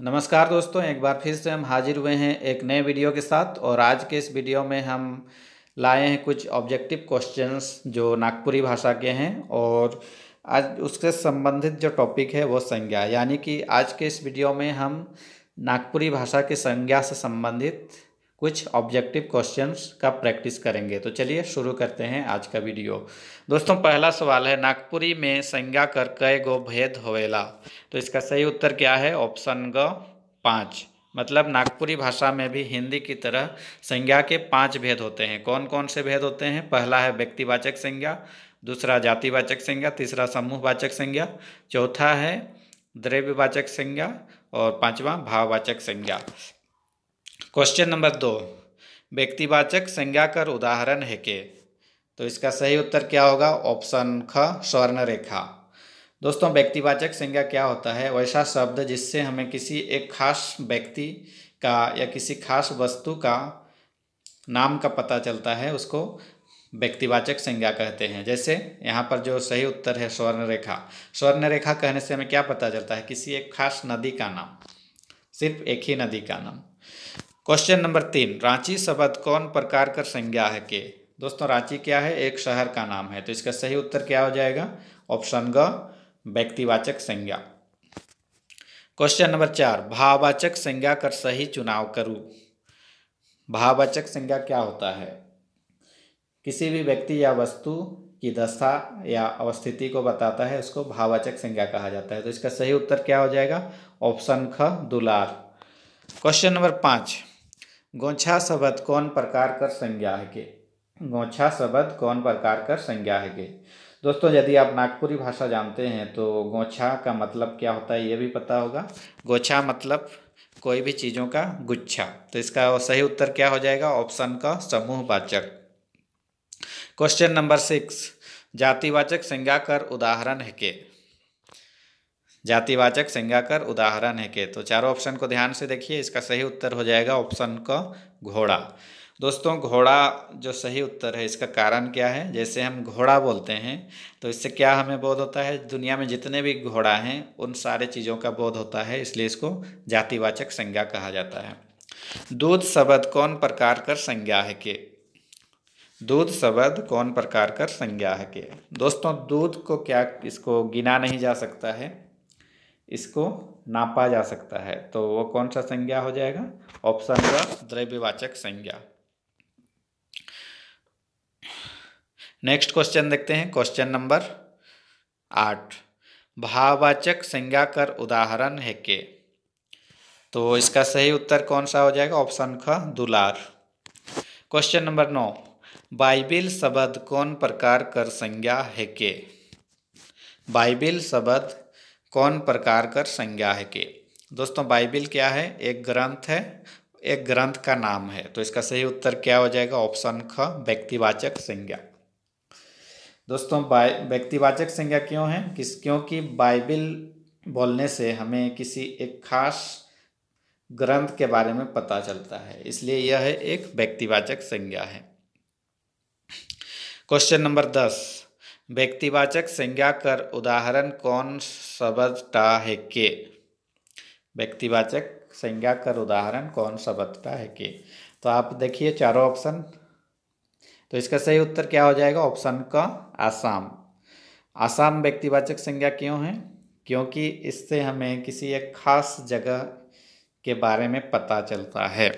नमस्कार दोस्तों एक बार फिर से हम हाजिर हुए हैं एक नए वीडियो के साथ और आज के इस वीडियो में हम लाए हैं कुछ ऑब्जेक्टिव क्वेश्चंस जो नागपुरी भाषा के हैं और आज उससे संबंधित जो टॉपिक है वो संज्ञा यानी कि आज के इस वीडियो में हम नागपुरी भाषा के संज्ञा से संबंधित कुछ ऑब्जेक्टिव क्वेश्चंस का प्रैक्टिस करेंगे तो चलिए शुरू करते हैं आज का वीडियो दोस्तों पहला सवाल है नागपुरी में संज्ञा कर कै गो भेद होवेला तो इसका सही उत्तर क्या है ऑप्शन ग पाँच मतलब नागपुरी भाषा में भी हिंदी की तरह संज्ञा के पांच भेद होते हैं कौन कौन से भेद होते हैं पहला है व्यक्तिवाचक संज्ञा दूसरा जातिवाचक संज्ञा तीसरा समूहवाचक संज्ञा चौथा है द्रव्यवाचक संज्ञा और पांचवा भाववाचक संज्ञा क्वेश्चन नंबर दो व्यक्तिवाचक संज्ञा कर उदाहरण है के तो इसका सही उत्तर क्या होगा ऑप्शन ख स्वर्ण रेखा दोस्तों व्यक्तिवाचक संज्ञा क्या होता है वैसा शब्द जिससे हमें किसी एक खास व्यक्ति का या किसी खास वस्तु का नाम का पता चलता है उसको व्यक्तिवाचक संज्ञा कहते हैं जैसे यहाँ पर जो सही उत्तर है स्वर्ण रेखा स्वर्ण रेखा कहने से हमें क्या पता चलता है किसी एक खास नदी का नाम सिर्फ एक ही नदी का नाम क्वेश्चन नंबर तीन रांची शब्द कौन प्रकार कर संज्ञा है के दोस्तों रांची क्या है एक शहर का नाम है तो इसका सही उत्तर क्या हो जाएगा ऑप्शन ग व्यक्तिवाचक संज्ञा क्वेश्चन नंबर चार भाववाचक संज्ञा कर सही चुनाव करूँ भाववाचक संज्ञा क्या होता है किसी भी व्यक्ति या वस्तु की दशा या अवस्थिति को बताता है उसको भाववाचक संज्ञा कहा जाता है तो इसका सही उत्तर क्या हो जाएगा ऑप्शन ख दुलार क्वेश्चन नंबर पाँच गोछा शब्द कौन प्रकार कर संज्ञा है के गोछा शब्द कौन प्रकार कर संज्ञा है के दोस्तों यदि आप नागपुरी भाषा जानते हैं तो गोछा का मतलब क्या होता है ये भी पता होगा गोछा मतलब कोई भी चीज़ों का गुच्छा तो इसका सही उत्तर क्या हो जाएगा ऑप्शन का समूहवाचक क्वेश्चन नंबर सिक्स जातिवाचक संज्ञा कर उदाहरण है के जातिवाचक संज्ञा कर उदाहरण है के तो चारों ऑप्शन को ध्यान से देखिए इसका सही उत्तर हो जाएगा ऑप्शन क घोड़ा दोस्तों घोड़ा जो सही उत्तर है इसका कारण क्या है जैसे हम घोड़ा बोलते हैं तो इससे क्या हमें बोध होता है दुनिया में जितने भी घोड़ा हैं उन सारे चीज़ों का बोध होता है इसलिए इसको जातिवाचक संज्ञा कहा जाता है दूध शब्द कौन प्रकार कर संज्ञा है के दूध शब्द कौन प्रकार कर संज्ञा है के दोस्तों दूध को क्या इसको गिना नहीं जा सकता है इसको नापा जा सकता है तो वो कौन सा संज्ञा हो जाएगा ऑप्शन का द्रव्यवाचक संज्ञा नेक्स्ट क्वेश्चन देखते हैं क्वेश्चन नंबर आठ भाववाचक संज्ञा कर उदाहरण है के तो इसका सही उत्तर कौन सा हो जाएगा ऑप्शन ख दुलार क्वेश्चन नंबर नौ बाइबिल शब्द कौन प्रकार कर संज्ञा है के बाइबिल शब्द कौन प्रकार कर संज्ञा है के दोस्तों बाइबिल क्या है एक ग्रंथ है एक ग्रंथ का नाम है तो इसका सही उत्तर क्या हो जाएगा ऑप्शन ख व्यक्तिवाचक संज्ञा दोस्तों व्यक्तिवाचक संज्ञा क्यों है किस क्योंकि बाइबिल बोलने से हमें किसी एक खास ग्रंथ के बारे में पता चलता है इसलिए यह है एक व्यक्तिवाचक संज्ञा है क्वेश्चन नंबर दस व्यक्तिवाचक संज्ञा कर उदाहरण कौन सबजता है के व्यक्तिवाचक संज्ञा कर उदाहरण कौन सबजता है के तो आप देखिए चारों ऑप्शन तो इसका सही उत्तर क्या हो जाएगा ऑप्शन का आसाम आसाम व्यक्तिवाचक संज्ञा क्यों है क्योंकि इससे हमें किसी एक खास जगह के बारे में पता चलता है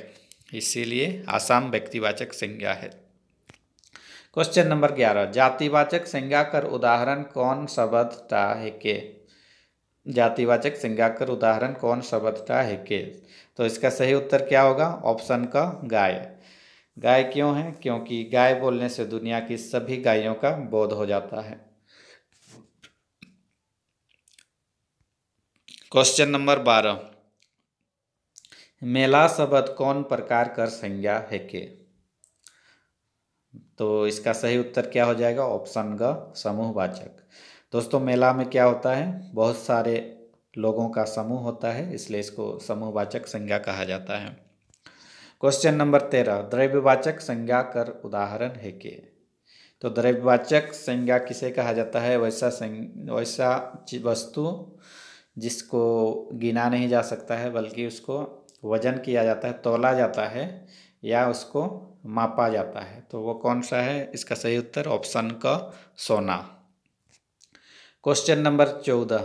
इसीलिए आसाम व्यक्तिवाचक संज्ञा है क्वेश्चन नंबर ग्यारह जातिवाचक संज्ञा कर उदाहरण कौन शब्द है के जातिवाचक सिंगाकर उदाहरण कौन शब्द का है केस तो इसका सही उत्तर क्या होगा ऑप्शन का गाय गाय क्यों है क्योंकि गाय बोलने से दुनिया की सभी गायों का बोध हो जाता है क्वेश्चन नंबर बारह मेला शब्द कौन प्रकार कर संज्ञा है के तो इसका सही उत्तर क्या हो जाएगा ऑप्शन ग समूहवाचक दोस्तों मेला में क्या होता है बहुत सारे लोगों का समूह होता है इसलिए इसको समूहवाचक संज्ञा कहा जाता है क्वेश्चन नंबर तेरह द्रव्यवाचक संज्ञा कर उदाहरण है के तो द्रव्यवाचक संज्ञा किसे कहा जाता है वैसा वैसा वस्तु जिसको गिना नहीं जा सकता है बल्कि उसको वजन किया जाता है तोला जाता है या उसको मापा जाता है तो वो कौन सा है इसका सही उत्तर ऑप्शन का सोना क्वेश्चन नंबर चौदह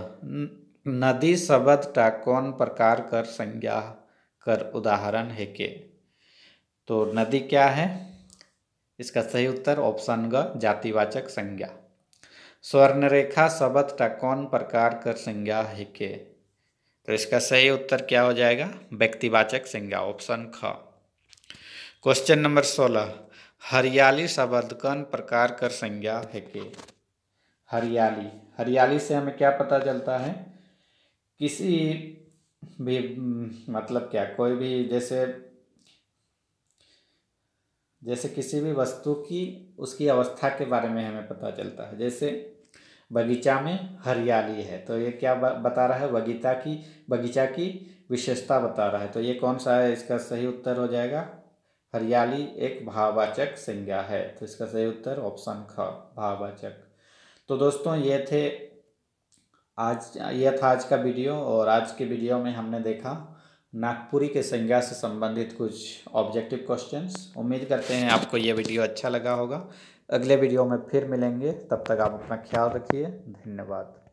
नदी शब्द का कौन प्रकार कर संज्ञा कर उदाहरण है के तो नदी क्या है इसका सही उत्तर ऑप्शन ग जातिवाचक संज्ञा स्वर्णरेखा शब्द का कौन प्रकार कर संज्ञा है के तो इसका सही उत्तर क्या हो जाएगा व्यक्तिवाचक संज्ञा ऑप्शन ख क्वेश्चन नंबर सोलह हरियाली शब्द कौन प्रकार कर संज्ञा है के हरियाली हरियाली से हमें क्या पता चलता है किसी भी मतलब क्या कोई भी जैसे जैसे किसी भी वस्तु की उसकी अवस्था के बारे में हमें पता चलता है जैसे बगीचा में हरियाली है तो ये क्या बता रहा है बगीचा की बगीचा की विशेषता बता रहा है तो ये कौन सा है इसका सही उत्तर हो जाएगा हरियाली एक भाववाचक संज्ञा है तो इसका सही उत्तर ऑप्शन ख भाववाचक तो दोस्तों ये थे आज यह था आज का वीडियो और आज के वीडियो में हमने देखा नागपुरी के संज्ञा से संबंधित कुछ ऑब्जेक्टिव क्वेश्चंस उम्मीद करते हैं आपको ये वीडियो अच्छा लगा होगा अगले वीडियो में फिर मिलेंगे तब तक आप अपना ख्याल रखिए धन्यवाद